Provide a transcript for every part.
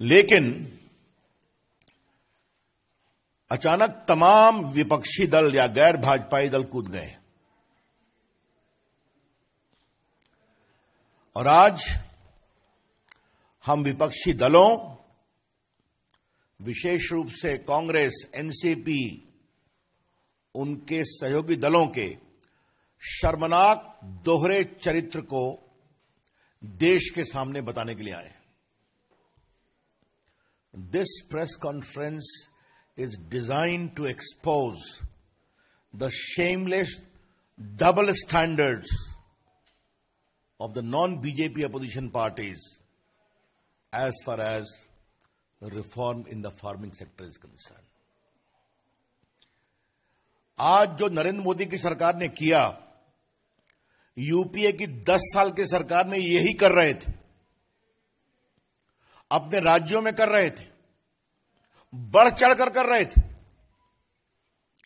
लेकिन अचानक तमाम विपक्षी दल या गैर भाजपाई दल कूद गए और आज हम विपक्षी दलों विशेष रूप से कांग्रेस एनसीपी उनके सहयोगी दलों के शर्मनाक दोहरे चरित्र को देश के सामने बताने के लिए आए This press conference is designed to expose the shameless double standards of the non-BJP opposition parties as far as reform in the farming sector is concerned. आज जो नरेंद्र मोदी की सरकार ने किया यूपीए की 10 साल की सरकार में यही कर रहे थे अपने राज्यों में कर रहे थे बढ़ चढ़ कर कर रहे थे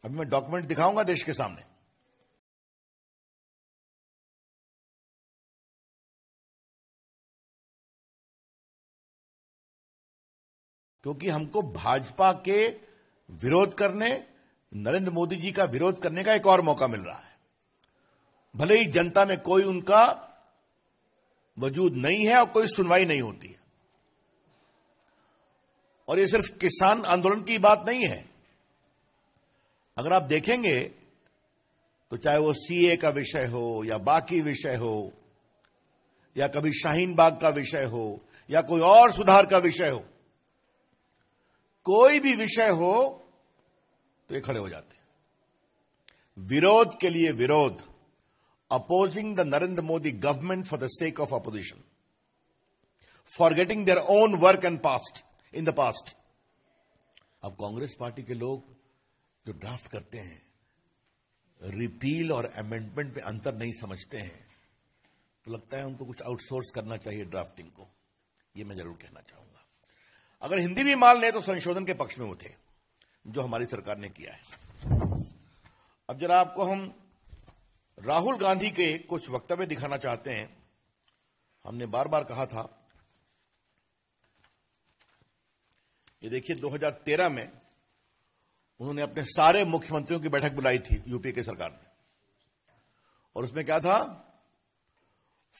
अभी मैं डॉक्यूमेंट दिखाऊंगा देश के सामने क्योंकि हमको भाजपा के विरोध करने नरेंद्र मोदी जी का विरोध करने का एक और मौका मिल रहा है भले ही जनता में कोई उनका वजूद नहीं है और कोई सुनवाई नहीं होती है और ये सिर्फ किसान आंदोलन की बात नहीं है अगर आप देखेंगे तो चाहे वो सीए का विषय हो या बाकी विषय हो या कभी शाहीन बाग का विषय हो या कोई और सुधार का विषय हो कोई भी विषय हो तो ये खड़े हो जाते हैं विरोध के लिए विरोध opposing the Narendra Modi government for the sake of opposition for getting their own work and past in the past अब कांग्रेस पार्टी के लोग जो ड्राफ्ट करते हैं रिपील और अमेंडमेंट पे अंतर नहीं समझते हैं तो लगता है उनको कुछ आउटसोर्स करना चाहिए ड्राफ्टिंग को ये मैं जरूर कहना चाहूंगा अगर हिंदी भी मान ले तो संशोधन के पक्ष में वो थे जो हमारी सरकार ने किया है अब जरा आपको हम राहुल गांधी के कुछ वक्तव्य दिखाना चाहते हैं हमने बार बार कहा था ये देखिए 2013 में उन्होंने अपने सारे मुख्यमंत्रियों की बैठक बुलाई थी यूपीए की सरकार ने और उसमें क्या था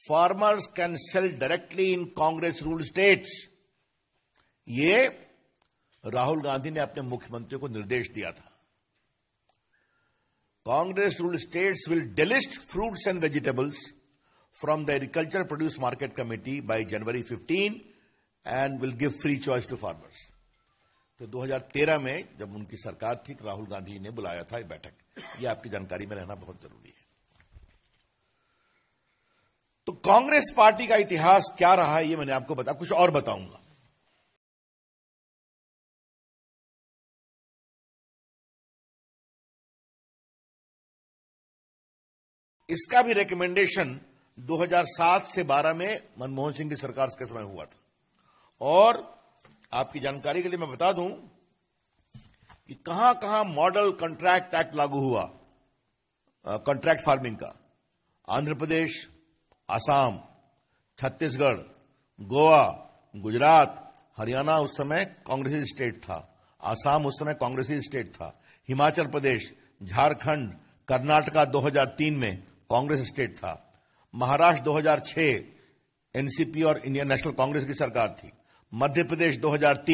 farmers can sell directly in Congress rule states ये राहुल गांधी ने अपने मुख्यमंत्रियों को निर्देश दिया था Congress rule states will delist fruits and vegetables from the agriculture produce market committee by January 15 and will give free choice to farmers तो 2013 में जब उनकी सरकार थी तो राहुल गांधी ने बुलाया था ये बैठक ये आपकी जानकारी में रहना बहुत जरूरी है तो कांग्रेस पार्टी का इतिहास क्या रहा है ये मैंने आपको बता कुछ और बताऊंगा इसका भी रिकमेंडेशन 2007 से 12 में मनमोहन सिंह की सरकार के समय हुआ था और आपकी जानकारी के लिए मैं बता दूं कि कहां कहां मॉडल कॉन्ट्रैक्ट एक्ट लागू हुआ कॉन्ट्रैक्ट फार्मिंग का आंध्र प्रदेश आसाम छत्तीसगढ़ गोवा गुजरात हरियाणा उस समय कांग्रेसी स्टेट था आसाम उस समय कांग्रेसी स्टेट था हिमाचल प्रदेश झारखंड कर्नाटका 2003 में कांग्रेस स्टेट था महाराष्ट्र 2006 एनसीपी और इंडियन नेशनल कांग्रेस की सरकार थी मध्य प्रदेश 2003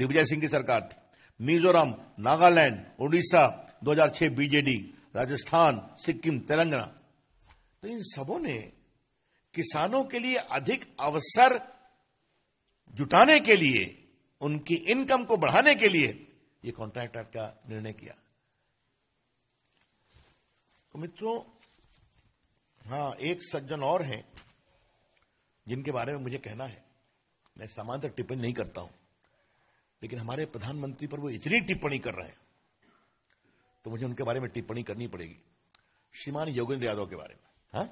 दिग्विजय सिंह की सरकार थी मिजोरम नागालैंड उड़ीसा 2006 बीजेडी राजस्थान सिक्किम तेलंगाना तो इन सबों ने किसानों के लिए अधिक अवसर जुटाने के लिए उनकी इनकम को बढ़ाने के लिए ये कॉन्ट्रैक्ट एक्ट का निर्णय किया तो मित्रों हाँ एक सज्जन और हैं जिनके बारे में मुझे कहना है मैं सामान्य टिप्पणी नहीं करता हूं लेकिन हमारे प्रधानमंत्री पर वो इतनी टिप्पणी कर रहे हैं तो मुझे उनके बारे में टिप्पणी करनी पड़ेगी श्रीमान योगेंद्र यादव के बारे में हा?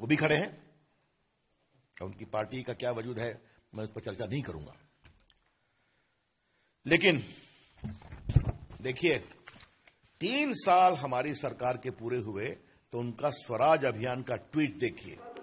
वो भी खड़े हैं और उनकी पार्टी का क्या वजूद है मैं उस पर चर्चा नहीं करूंगा लेकिन देखिए तीन साल हमारी सरकार के पूरे हुए तो उनका स्वराज अभियान का ट्वीट देखिए